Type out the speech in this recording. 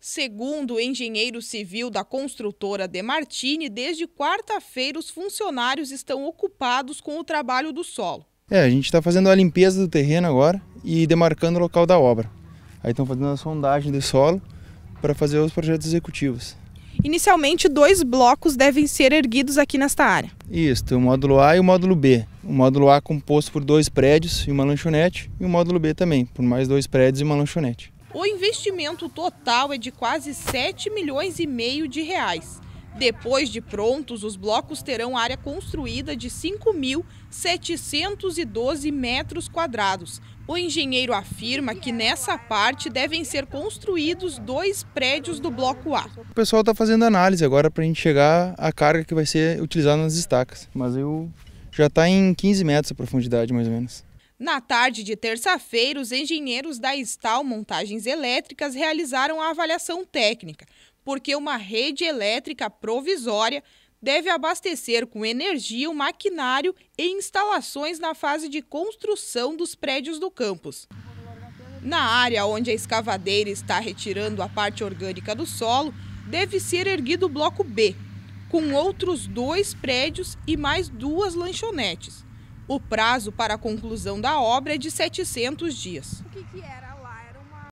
Segundo o engenheiro civil da construtora De Martini, desde quarta-feira os funcionários estão ocupados com o trabalho do solo. É, a gente está fazendo a limpeza do terreno agora e demarcando o local da obra. Aí estão fazendo a sondagem do solo para fazer os projetos executivos. Inicialmente, dois blocos devem ser erguidos aqui nesta área. Isso, o módulo A e o módulo B. O módulo A é composto por dois prédios e uma lanchonete, e o módulo B também, por mais dois prédios e uma lanchonete. O investimento total é de quase 7 milhões e meio de reais. Depois de prontos, os blocos terão área construída de 5.712 metros quadrados. O engenheiro afirma que nessa parte devem ser construídos dois prédios do bloco A. O pessoal está fazendo análise agora para a gente chegar à carga que vai ser utilizada nas estacas, mas eu já está em 15 metros a profundidade mais ou menos. Na tarde de terça-feira, os engenheiros da Estal Montagens Elétricas realizaram a avaliação técnica, porque uma rede elétrica provisória deve abastecer com energia o maquinário e instalações na fase de construção dos prédios do campus. Na área onde a escavadeira está retirando a parte orgânica do solo, deve ser erguido o bloco B, com outros dois prédios e mais duas lanchonetes. O prazo para a conclusão da obra é de 700 dias. O que, que era?